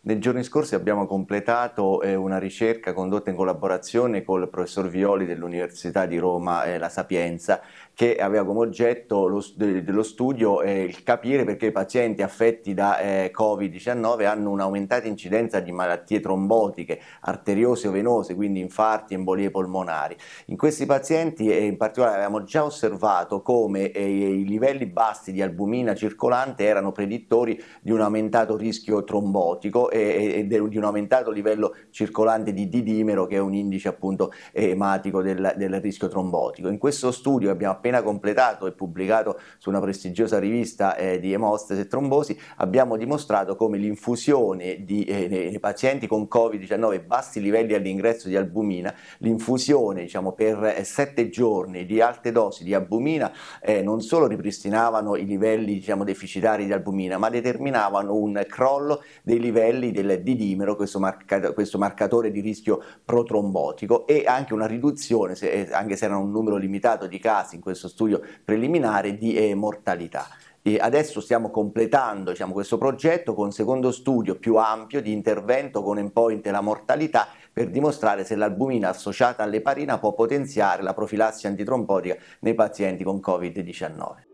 Nei giorni scorsi abbiamo completato eh, una ricerca condotta in collaborazione col professor Violi dell'Università di Roma eh, La Sapienza che aveva come oggetto lo, eh, dello studio il capire perché i pazienti affetti da Covid-19 hanno un'aumentata incidenza di malattie trombotiche, arteriose o venose, quindi infarti, e embolie polmonari. In questi pazienti in particolare avevamo già osservato come i livelli bassi di albumina circolante erano predittori di un aumentato rischio trombotico aumento e, di un aumentato livello circolante di didimero che è un indice appunto ematico del, del rischio trombotico. In questo studio che abbiamo appena completato e pubblicato su una prestigiosa rivista eh, di emostesi e trombosi abbiamo dimostrato come l'infusione di, eh, nei pazienti con Covid-19 e bassi livelli all'ingresso di albumina, l'infusione diciamo, per eh, sette giorni di alte dosi di albumina eh, non solo ripristinavano i livelli diciamo, deficitari di albumina ma determinavano un crollo dei livelli livelli del didimero, questo, marca, questo marcatore di rischio protrombotico e anche una riduzione, se, eh, anche se era un numero limitato di casi in questo studio preliminare, di eh, mortalità. E adesso stiamo completando diciamo, questo progetto con un secondo studio più ampio di intervento con endpoint e la mortalità per dimostrare se l'albumina associata all'eparina può potenziare la profilassi antitrombotica nei pazienti con Covid-19.